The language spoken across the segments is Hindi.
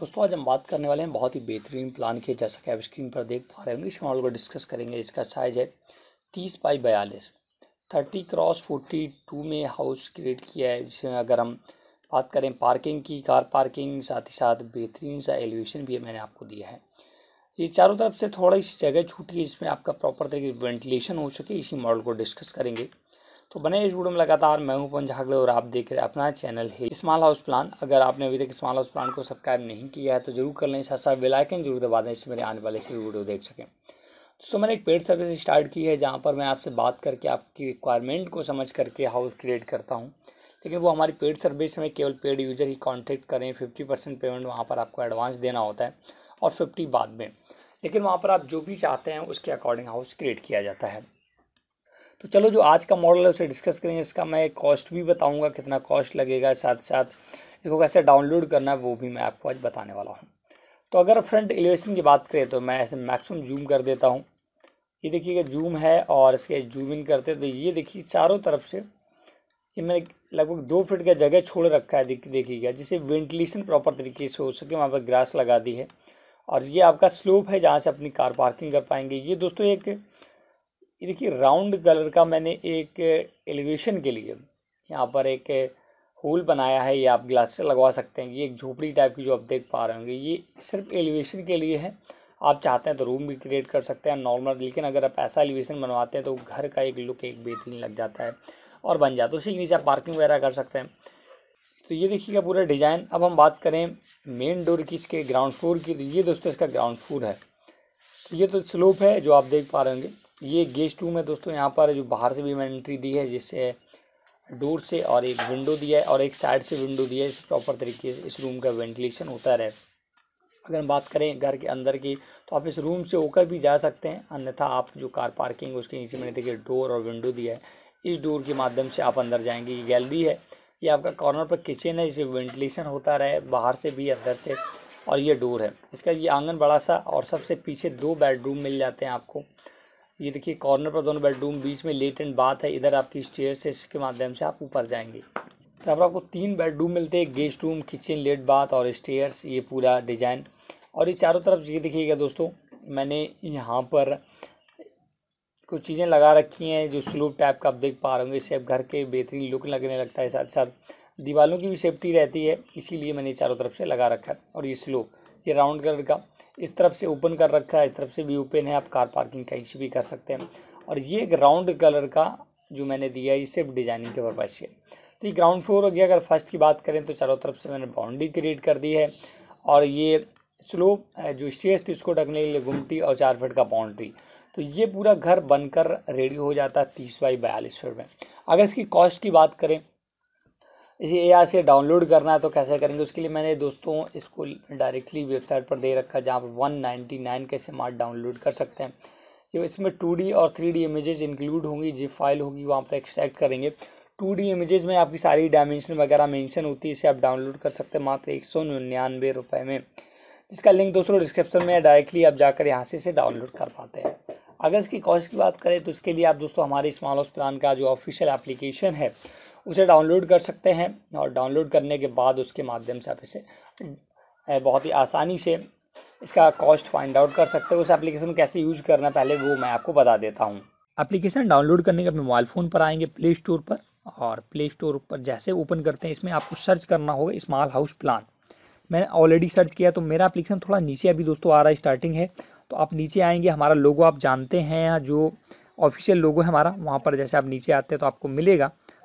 दोस्तों आज हम बात करने वाले हैं बहुत ही बेहतरीन प्लान के जैसा कि आप स्क्रीन पर देख पा रहे होंगे इस मॉडल को डिस्कस करेंगे इसका साइज है तीस बाई बयालीस थर्टी क्रॉस फोर्टी टू में हाउस क्रिएट किया है जिसमें अगर हम बात करें पार्किंग की कार पार्किंग साथ ही साथ बेहतरीन सा एलिवेशन भी मैंने आपको दिया है ये चारों तरफ से थोड़ा इस जगह छूटी है इसमें आपका प्रॉपर तरीके वेंटिलेशन हो सके इसी मॉडल को डिस्कस करेंगे तो बने इस वीडियो में लगातार मैं हूं पवन झागड़े और आप देख रहे अपना चैनल है स्मॉल हाउस प्लान अगर आपने अभी तक स्मॉल हाउस प्लान को सब्सक्राइब नहीं किया है तो जरूर कर लें साथ साथ बेलाइकन जरूर दबा दें इससे मेरे आने वाले से वीडियो देख सकें तो सो मैंने एक पेड सर्विस स्टार्ट की है जहाँ पर मैं आपसे बात करके आपकी रिक्वायरमेंट को समझ करके हाउस क्रिएट करता हूँ लेकिन वो हमारी पेड सर्विस में केवल पेड यूज़र ही कॉन्टैक्ट करें फिफ्टी परसेंट पेमेंट वहाँ पर आपको एडवांस देना होता है और फिफ्टी बाद में लेकिन वहाँ पर आप जो भी चाहते हैं उसके अकॉर्डिंग हाउस क्रिएट किया जाता है तो चलो जो आज का मॉडल है उसे डिस्कस करेंगे इसका मैं कॉस्ट भी बताऊँगा कितना कॉस्ट लगेगा साथ साथ इसको कैसे डाउनलोड करना है वो भी मैं आपको आज बताने वाला हूँ तो अगर फ्रंट एलिवेशन की बात करें तो मैं ऐसे मैक्सिमम जूम कर देता हूँ ये देखिएगा जूम है और इसके जूम इन करते तो ये देखिए चारों तरफ से ये मैंने लगभग दो फीट का जगह छोड़ रखा है देखिएगा जिसे वेंटिलेशन प्रॉपर तरीके से हो सके वहाँ पर ग्रास लगा दी है और ये आपका स्लोप है जहाँ से अपनी कार पार्किंग कर पाएंगे ये दोस्तों एक ये देखिए राउंड कलर का मैंने एक एलिवेशन के लिए यहाँ पर एक होल बनाया है ये आप ग्लास से लगवा सकते हैं ये एक झोपड़ी टाइप की जो आप देख पा रहे होंगे ये सिर्फ एलिवेशन के लिए है आप चाहते हैं तो रूम भी क्रिएट कर सकते हैं नॉर्मल लेकिन अगर आप ऐसा एलिवेशन बनवाते हैं तो घर का एक लुक एक बेहतरीन लग जाता है और बन जाता है उसी के नीचे आप पार्किंग वगैरह कर सकते हैं तो ये देखिएगा पूरा डिज़ाइन अब हम बात करें मेन डोर की इसके ग्राउंड फ्लोर की तो ये दोस्तों इसका ग्राउंड फ्लोर है तो ये तो स्लोप है जो आप देख पा रहे होंगे ये गेस्ट रूम है दोस्तों यहाँ पर जो बाहर से भी मैंने एंट्री दी है जिससे डोर से और एक विंडो दिया है और एक साइड से विंडो दिया है इस प्रॉपर तरीके से इस रूम का वेंटिलेशन होता रहे अगर हम बात करें घर के अंदर की तो आप इस रूम से होकर भी जा सकते हैं अन्यथा आप जो कार पार्किंग उसके नीचे मैंने देखिए डोर और विंडो दिया है इस डोर के माध्यम से आप अंदर जाएंगे ये गैलरी है ये आपका कॉर्नर पर किचन है जिसे वेंटिलेशन होता रहे बाहर से भी अंदर से और ये डोर है इसका ये आंगन बड़ा सा और सबसे पीछे दो बेडरूम मिल जाते हैं आपको ये देखिए कॉर्नर पर दोनों बेडरूम बीच में लेट एंड बाथ है इधर आपकी स्टेयर से इसके माध्यम से आप ऊपर जाएंगे तो पर आपको तीन बेडरूम मिलते हैं गेस्ट रूम किचन लेट बाथ और स्टेयर्स ये पूरा डिज़ाइन और ये चारों तरफ ये देखिएगा दोस्तों मैंने यहाँ पर कुछ चीज़ें लगा रखी हैं जो स्लूप टाइप का आप देख पा रहे होंगे इससे घर के बेहतरीन लुक लगने लगता है साथ साथ दीवारों की भी सेफ्टी रहती है इसीलिए मैंने चारों तरफ से लगा रखा है और ये स्लोप ये राउंड कलर का इस तरफ से ओपन कर रखा है इस तरफ से भी ओपन है आप कार पार्किंग कहीं से भी कर सकते हैं और ये एक राउंड कलर का जो मैंने दिया है ये सिर्फ डिजाइनिंग के पर्पज़ से तो ये ग्राउंड फ्लोर हो गया अगर फर्स्ट की बात करें तो चारों तरफ से मैंने बाउंड्री क्रिएट कर दी है और ये स्लोप जो स्टेज थी उसको ढकने के लिए घुमटी और चार फिट का बाउंड्री तो ये पूरा घर बनकर रेडी हो जाता है तीस बाई बयालीस फिट में अगर इसकी कॉस्ट की बात करें इसे ए से डाउनलोड करना है तो कैसे करेंगे उसके लिए मैंने दोस्तों इसको डायरेक्टली वेबसाइट पर दे रखा है जहाँ पर वन नाइन्टी नाइन के स्मार्ट डाउनलोड कर सकते हैं जो इसमें टू डी और थ्री डी इमेजेस इंक्लूड होंगी जिस फाइल होगी वहाँ पर एक्सट्रैक्ट करेंगे टू डी इमेजेस में आपकी सारी डायमेंशन वगैरह मेंशन होती है इसे आप डाउनलोड कर सकते हैं मात्र एक सौ निन्यानवे रुपये में जिसका लिंक दोस्तों डिस्क्रिप्शन में डायरेक्टली आप जाकर यहाँ से इसे डाउनलोड कर पाते हैं अगर इसकी कॉस्ट की बात करें तो इसके लिए आप दोस्तों हमारे स्मॉल हाउस प्लान का जो ऑफिशियल एप्लीकेशन है उसे डाउनलोड कर सकते हैं और डाउनलोड करने के बाद उसके माध्यम से आप इसे बहुत ही आसानी से इसका कॉस्ट फाइंड आउट कर सकते हो उस एप्लीकेशन कैसे यूज़ करना पहले वो मैं आपको बता देता हूँ एप्लीकेशन डाउनलोड करने के अपने मोबाइल फ़ोन पर आएंगे प्ले स्टोर पर और प्ले स्टोर पर जैसे ओपन करते हैं इसमें आपको सर्च करना होगा इस्माल हाउस प्लान मैंने ऑलरेडी सर्च किया तो मेरा एप्लीकेशन थोड़ा नीचे अभी दोस्तों आ रहा है स्टार्टिंग है तो आप नीचे आएंगे हमारा लोगो आप जानते हैं या जो ऑफिशियल लोगो है हमारा वहाँ पर जैसे आप नीचे आते हैं तो आपको मिलेगा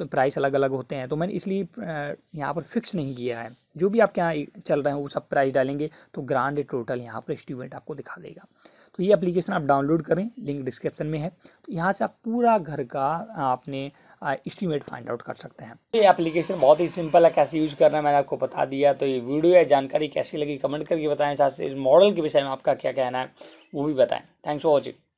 प्राइस अलग अलग होते हैं तो मैंने इसलिए यहाँ पर फिक्स नहीं किया है जो भी आपके यहाँ चल रहे हैं वो सब प्राइस डालेंगे तो ग्रांड टोटल यहाँ पर एस्टिमेट आपको दिखा देगा तो ये एप्लीकेशन आप डाउनलोड करें लिंक डिस्क्रिप्शन में है तो यहाँ से आप पूरा घर का आपने इस्टीमेट फाइंड आउट कर सकते हैं ये एप्लीकेशन बहुत ही सिंपल है कैसे यूज करना है मैंने आपको बता दिया तो ये वीडियो या जानकारी कैसी लगी कमेंट करके बताएं साथ से इस मॉडल के विषय में आपका क्या कहना है वो भी बताएं थैंक्स फॉर वॉचिंग